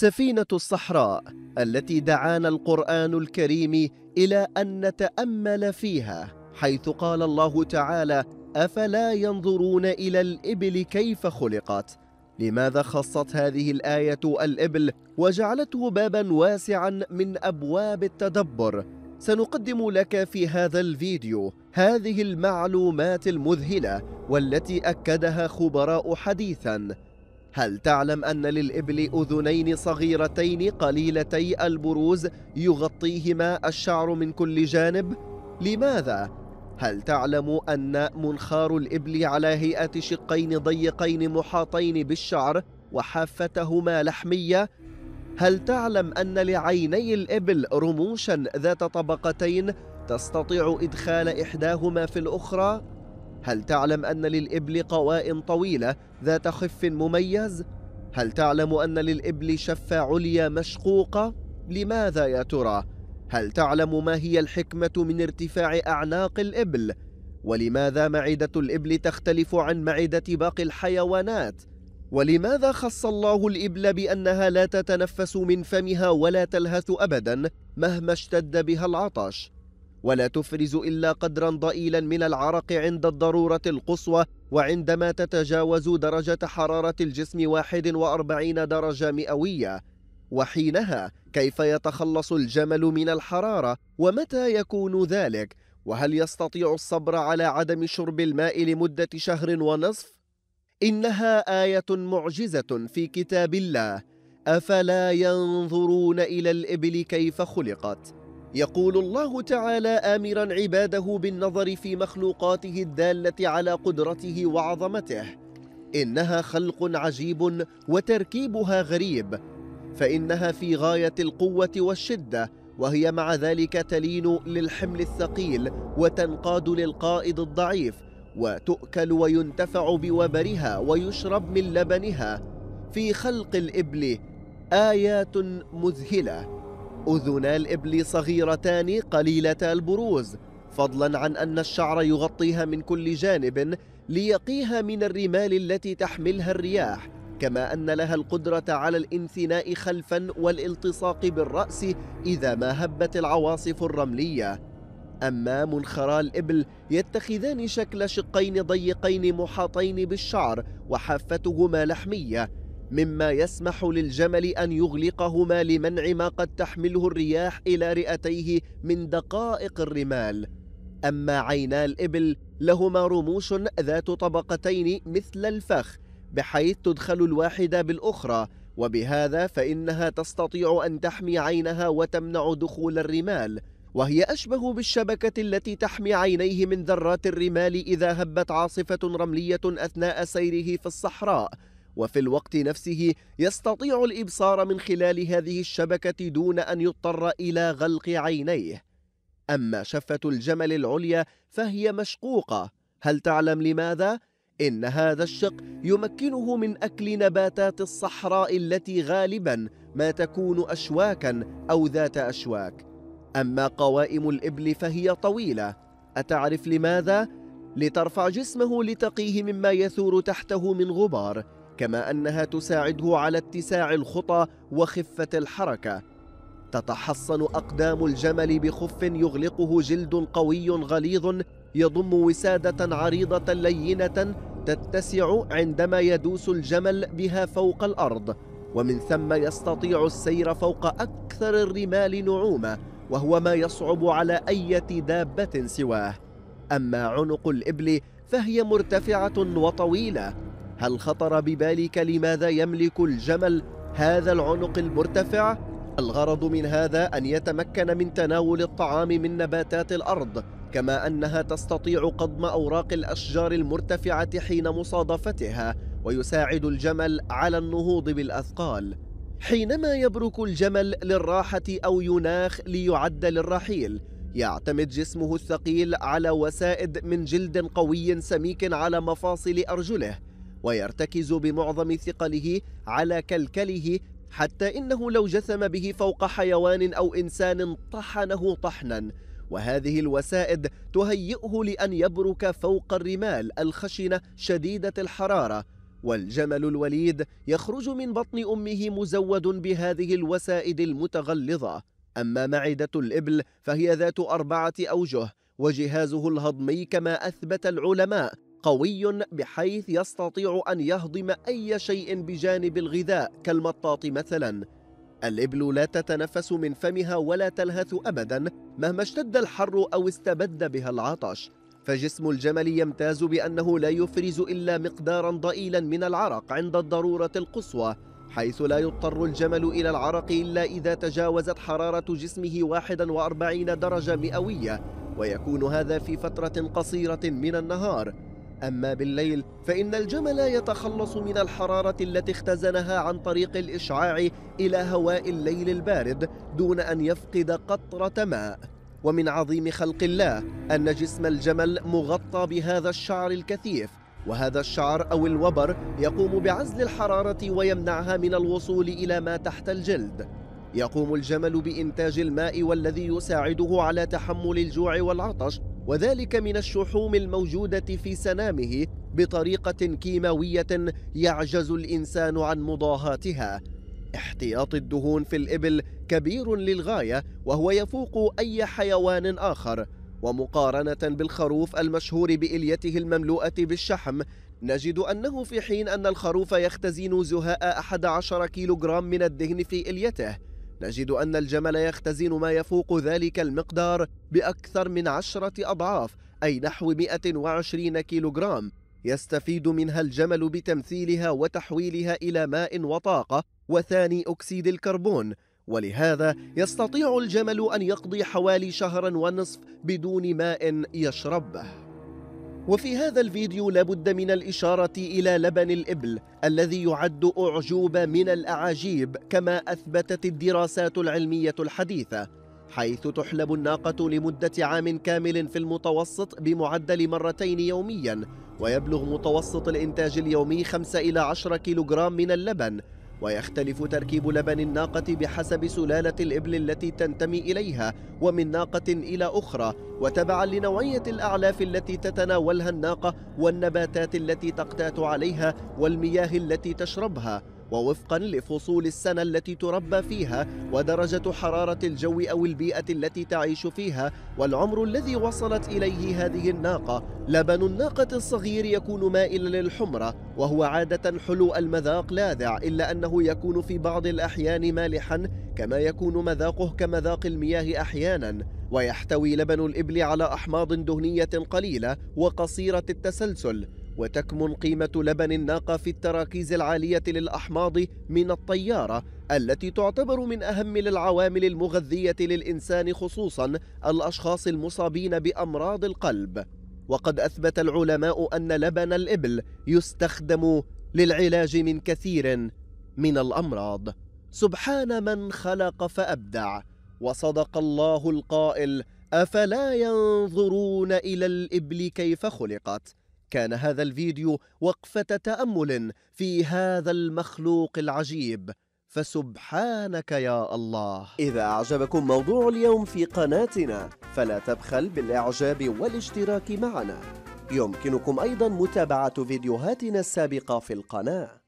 سفينة الصحراء التي دعانا القرآن الكريم إلى أن نتأمل فيها حيث قال الله تعالى أفلا ينظرون إلى الإبل كيف خلقت لماذا خصت هذه الآية الإبل وجعلته بابا واسعا من أبواب التدبر سنقدم لك في هذا الفيديو هذه المعلومات المذهلة والتي أكدها خبراء حديثاً هل تعلم أن للإبل أذنين صغيرتين قليلتي البروز يغطيهما الشعر من كل جانب؟ لماذا؟ هل تعلم أن منخار الإبل على هيئة شقين ضيقين محاطين بالشعر وحافتهما لحمية؟ هل تعلم أن لعيني الإبل رموشا ذات طبقتين تستطيع إدخال إحداهما في الأخرى؟ هل تعلم أن للإبل قواء طويلة ذات خف مميز؟ هل تعلم أن للإبل شفة عليا مشقوقة؟ لماذا يا ترى؟ هل تعلم ما هي الحكمة من ارتفاع أعناق الإبل؟ ولماذا معدة الإبل تختلف عن معدة باقي الحيوانات؟ ولماذا خص الله الإبل بأنها لا تتنفس من فمها ولا تلهث أبدا مهما اشتد بها العطش؟ ولا تفرز إلا قدرا ضئيلا من العرق عند الضرورة القصوى وعندما تتجاوز درجة حرارة الجسم 41 درجة مئوية وحينها كيف يتخلص الجمل من الحرارة ومتى يكون ذلك وهل يستطيع الصبر على عدم شرب الماء لمدة شهر ونصف؟ إنها آية معجزة في كتاب الله أفلا ينظرون إلى الإبل كيف خلقت؟ يقول الله تعالى آمرا عباده بالنظر في مخلوقاته الدالة على قدرته وعظمته إنها خلق عجيب وتركيبها غريب فإنها في غاية القوة والشدة وهي مع ذلك تلين للحمل الثقيل وتنقاد للقائد الضعيف وتؤكل وينتفع بوبرها ويشرب من لبنها في خلق الإبل آيات مذهلة أذنا الإبل صغيرتان قليلتا البروز فضلا عن أن الشعر يغطيها من كل جانب ليقيها من الرمال التي تحملها الرياح كما أن لها القدرة على الانثناء خلفا والالتصاق بالرأس إذا ما هبت العواصف الرملية أما منخرا الإبل يتخذان شكل شقين ضيقين محاطين بالشعر وحافتهما لحمية مما يسمح للجمل أن يغلقهما لمنع ما قد تحمله الرياح إلى رئتيه من دقائق الرمال أما عينا الإبل لهما رموش ذات طبقتين مثل الفخ بحيث تدخل الواحدة بالأخرى وبهذا فإنها تستطيع أن تحمي عينها وتمنع دخول الرمال وهي أشبه بالشبكة التي تحمي عينيه من ذرات الرمال إذا هبت عاصفة رملية أثناء سيره في الصحراء وفي الوقت نفسه يستطيع الإبصار من خلال هذه الشبكة دون أن يضطر إلى غلق عينيه أما شفة الجمل العليا فهي مشقوقة هل تعلم لماذا؟ إن هذا الشق يمكنه من أكل نباتات الصحراء التي غالبا ما تكون أشواكا أو ذات أشواك أما قوائم الإبل فهي طويلة أتعرف لماذا؟ لترفع جسمه لتقيه مما يثور تحته من غبار كما أنها تساعده على اتساع الخطى وخفة الحركة تتحصن أقدام الجمل بخف يغلقه جلد قوي غليظ يضم وسادة عريضة لينة تتسع عندما يدوس الجمل بها فوق الأرض ومن ثم يستطيع السير فوق أكثر الرمال نعومة وهو ما يصعب على أي دابة سواه أما عنق الإبل فهي مرتفعة وطويلة هل خطر ببالك لماذا يملك الجمل هذا العنق المرتفع؟ الغرض من هذا أن يتمكن من تناول الطعام من نباتات الأرض كما أنها تستطيع قضم أوراق الأشجار المرتفعة حين مصادفتها ويساعد الجمل على النهوض بالأثقال حينما يبرك الجمل للراحة أو يناخ ليعد للرحيل يعتمد جسمه الثقيل على وسائد من جلد قوي سميك على مفاصل أرجله ويرتكز بمعظم ثقله على كلكله حتى انه لو جثم به فوق حيوان او انسان طحنه طحنا وهذه الوسائد تهيئه لان يبرك فوق الرمال الخشنه شديده الحراره والجمل الوليد يخرج من بطن امه مزود بهذه الوسائد المتغلظه اما معده الابل فهي ذات اربعه اوجه وجهازه الهضمي كما اثبت العلماء قوي بحيث يستطيع أن يهضم أي شيء بجانب الغذاء كالمطاط مثلا الإبل لا تتنفس من فمها ولا تلهث أبدا مهما اشتد الحر أو استبد بها العطش فجسم الجمل يمتاز بأنه لا يفرز إلا مقدارا ضئيلا من العرق عند الضرورة القصوى حيث لا يضطر الجمل إلى العرق إلا إذا تجاوزت حرارة جسمه 41 درجة مئوية ويكون هذا في فترة قصيرة من النهار أما بالليل فإن الجمل يتخلص من الحرارة التي اختزنها عن طريق الإشعاع إلى هواء الليل البارد دون أن يفقد قطرة ماء ومن عظيم خلق الله أن جسم الجمل مغطى بهذا الشعر الكثيف وهذا الشعر أو الوبر يقوم بعزل الحرارة ويمنعها من الوصول إلى ما تحت الجلد يقوم الجمل بإنتاج الماء والذي يساعده على تحمل الجوع والعطش وذلك من الشحوم الموجودة في سنامه بطريقة كيماوية يعجز الإنسان عن مضاهاتها احتياط الدهون في الإبل كبير للغاية وهو يفوق أي حيوان آخر ومقارنة بالخروف المشهور بإليته المملوءة بالشحم نجد أنه في حين أن الخروف يختزن زهاء 11 كيلوغرام من الدهن في إليته نجد أن الجمل يختزن ما يفوق ذلك المقدار بأكثر من عشرة أضعاف أي نحو 120 كيلوغرام يستفيد منها الجمل بتمثيلها وتحويلها إلى ماء وطاقة وثاني أكسيد الكربون ولهذا يستطيع الجمل أن يقضي حوالي شهرا ونصف بدون ماء يشرب به وفي هذا الفيديو لابد من الإشارة إلى لبن الإبل الذي يعد أعجوبة من الأعاجيب كما أثبتت الدراسات العلمية الحديثة حيث تحلب الناقة لمدة عام كامل في المتوسط بمعدل مرتين يومياً ويبلغ متوسط الإنتاج اليومي 5 إلى 10 كيلوغرام من اللبن ويختلف تركيب لبن الناقة بحسب سلالة الإبل التي تنتمي إليها ومن ناقة إلى أخرى وتبعا لنوعية الأعلاف التي تتناولها الناقة والنباتات التي تقتات عليها والمياه التي تشربها ووفقا لفصول السنة التي تربى فيها ودرجة حرارة الجو أو البيئة التي تعيش فيها والعمر الذي وصلت إليه هذه الناقة لبن الناقة الصغير يكون مائلا للحمرة وهو عادة حلو المذاق لاذع إلا أنه يكون في بعض الأحيان مالحا كما يكون مذاقه كمذاق المياه أحيانا ويحتوي لبن الإبل على أحماض دهنية قليلة وقصيرة التسلسل وتكمن قيمة لبن الناقة في التراكيز العالية للأحماض من الطيارة التي تعتبر من أهم العوامل المغذية للإنسان خصوصا الأشخاص المصابين بأمراض القلب وقد أثبت العلماء أن لبن الإبل يستخدم للعلاج من كثير من الأمراض سبحان من خلق فأبدع وصدق الله القائل أفلا ينظرون إلى الإبل كيف خلقت كان هذا الفيديو وقفة تأمل في هذا المخلوق العجيب فسبحانك يا الله إذا أعجبكم موضوع اليوم في قناتنا فلا تبخل بالإعجاب والاشتراك معنا يمكنكم أيضا متابعة فيديوهاتنا السابقة في القناة